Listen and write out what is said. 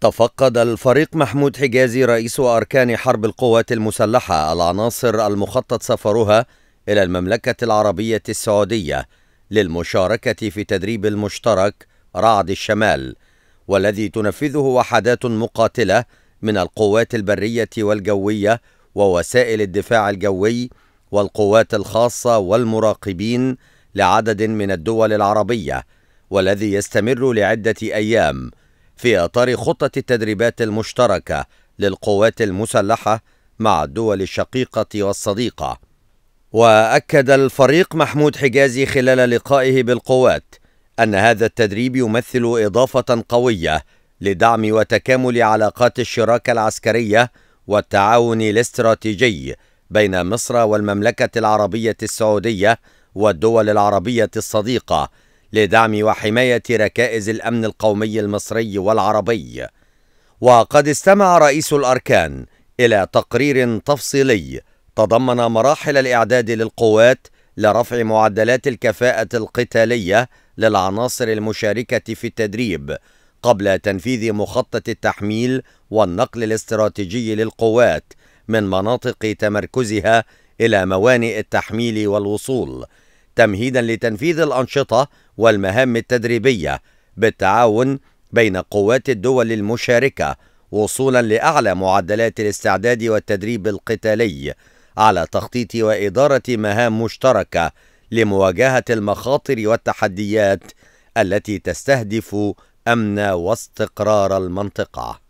تفقد الفريق محمود حجازي رئيس أركان حرب القوات المسلحة العناصر المخطط سفرها إلى المملكة العربية السعودية للمشاركة في تدريب المشترك رعد الشمال والذي تنفذه وحدات مقاتلة من القوات البرية والجوية ووسائل الدفاع الجوي والقوات الخاصة والمراقبين لعدد من الدول العربية والذي يستمر لعدة أيام في اطار خطه التدريبات المشتركه للقوات المسلحه مع الدول الشقيقه والصديقه واكد الفريق محمود حجازي خلال لقائه بالقوات ان هذا التدريب يمثل اضافه قويه لدعم وتكامل علاقات الشراكه العسكريه والتعاون الاستراتيجي بين مصر والمملكه العربيه السعوديه والدول العربيه الصديقه لدعم وحماية ركائز الأمن القومي المصري والعربي وقد استمع رئيس الأركان إلى تقرير تفصيلي تضمن مراحل الإعداد للقوات لرفع معدلات الكفاءة القتالية للعناصر المشاركة في التدريب قبل تنفيذ مخطط التحميل والنقل الاستراتيجي للقوات من مناطق تمركزها إلى موانئ التحميل والوصول تمهيدا لتنفيذ الأنشطة والمهام التدريبية بالتعاون بين قوات الدول المشاركة وصولا لأعلى معدلات الاستعداد والتدريب القتالي على تخطيط وإدارة مهام مشتركة لمواجهة المخاطر والتحديات التي تستهدف أمن واستقرار المنطقة